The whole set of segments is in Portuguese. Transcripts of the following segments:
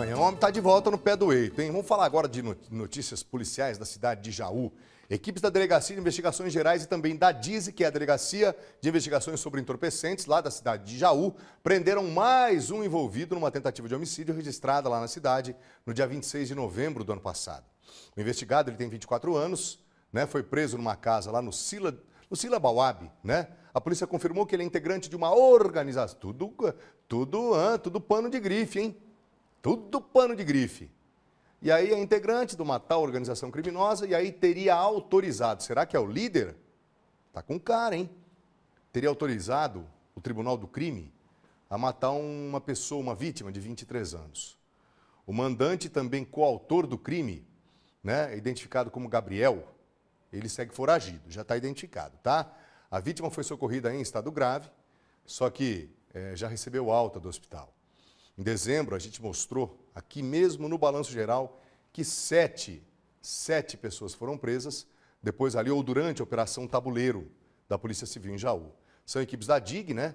manhã. O homem está de volta no pé do eito, hein? Vamos falar agora de notícias policiais da cidade de Jaú. Equipes da Delegacia de Investigações Gerais e também da DISE, que é a Delegacia de Investigações sobre Entorpecentes, lá da cidade de Jaú, prenderam mais um envolvido numa tentativa de homicídio registrada lá na cidade no dia 26 de novembro do ano passado. O investigado ele tem 24 anos, né? foi preso numa casa lá no Sila, no Sila Bauab, né? A polícia confirmou que ele é integrante de uma organização. Tudo, tudo, ah, tudo pano de grife, hein? Tudo pano de grife. E aí é integrante de uma tal organização criminosa e aí teria autorizado. Será que é o líder? Tá com cara, hein? Teria autorizado o Tribunal do Crime a matar uma pessoa, uma vítima de 23 anos. O mandante, também coautor do crime, né, identificado como Gabriel, ele segue foragido, já está identificado, tá? A vítima foi socorrida em estado grave, só que é, já recebeu alta do hospital. Em dezembro, a gente mostrou aqui mesmo no balanço geral que sete, sete pessoas foram presas depois ali ou durante a Operação Tabuleiro da Polícia Civil em Jaú. São equipes da DIG, né?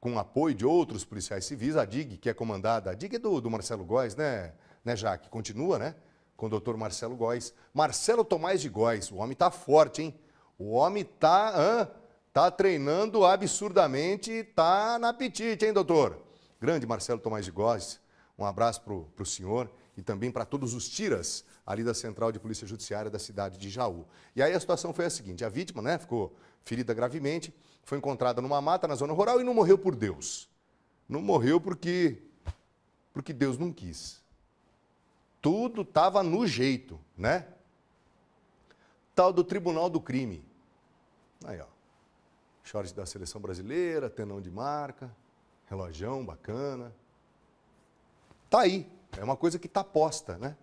Com apoio de outros policiais civis. A DIG, que é comandada, a DIG é do, do Marcelo Góes, né, né, Jaque? Continua, né? Com o doutor Marcelo Góes. Marcelo Tomás de Góes, o homem tá forte, hein? O homem tá, tá treinando absurdamente, tá na apetite, hein, doutor? grande Marcelo Tomás de Góes, um abraço para o senhor e também para todos os tiras ali da Central de Polícia Judiciária da cidade de Jaú. E aí a situação foi a seguinte, a vítima né, ficou ferida gravemente, foi encontrada numa mata na zona rural e não morreu por Deus. Não morreu porque, porque Deus não quis. Tudo estava no jeito, né? Tal do Tribunal do Crime. Aí, ó. Shorts da seleção brasileira, tenão de marca, relojão bacana. Tá aí, é uma coisa que tá posta, né?